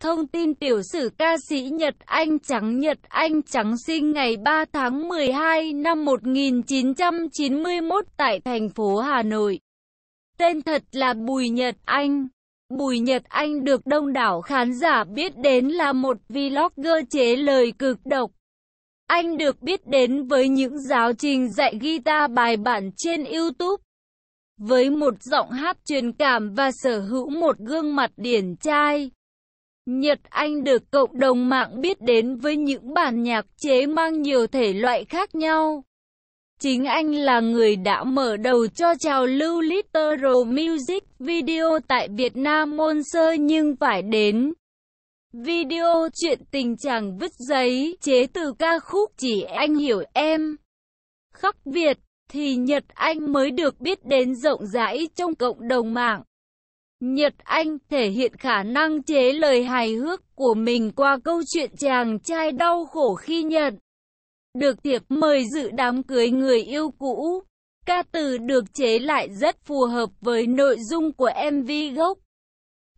Thông tin tiểu sử ca sĩ Nhật Anh Trắng Nhật Anh Trắng sinh ngày 3 tháng 12 năm 1991 tại thành phố Hà Nội. Tên thật là Bùi Nhật Anh. Bùi Nhật Anh được đông đảo khán giả biết đến là một vlogger chế lời cực độc. Anh được biết đến với những giáo trình dạy guitar bài bản trên YouTube. Với một giọng hát truyền cảm và sở hữu một gương mặt điển trai Nhật Anh được cộng đồng mạng biết đến với những bản nhạc chế mang nhiều thể loại khác nhau. Chính anh là người đã mở đầu cho trào lưu literal music video tại Việt Nam môn sơ nhưng phải đến. Video chuyện tình chàng vứt giấy chế từ ca khúc Chỉ Anh Hiểu Em. Khóc Việt thì Nhật Anh mới được biết đến rộng rãi trong cộng đồng mạng. Nhật Anh thể hiện khả năng chế lời hài hước của mình qua câu chuyện chàng trai đau khổ khi nhận. Được tiệp mời dự đám cưới người yêu cũ, ca từ được chế lại rất phù hợp với nội dung của MV gốc.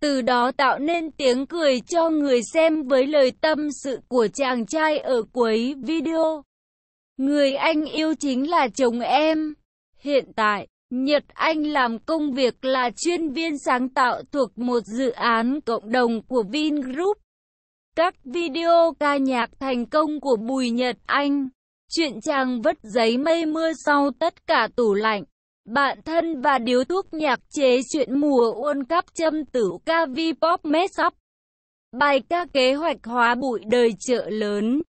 Từ đó tạo nên tiếng cười cho người xem với lời tâm sự của chàng trai ở cuối video. Người anh yêu chính là chồng em. Hiện tại, Nhật Anh làm công việc là chuyên viên sáng tạo thuộc một dự án cộng đồng của Vingroup. Các video ca nhạc thành công của Bùi Nhật Anh, chuyện chàng vất giấy mây mưa sau tất cả tủ lạnh, bạn thân và điếu thuốc nhạc chế chuyện mùa uôn cắp châm tử ca vi pop mess up. Bài ca kế hoạch hóa bụi đời chợ lớn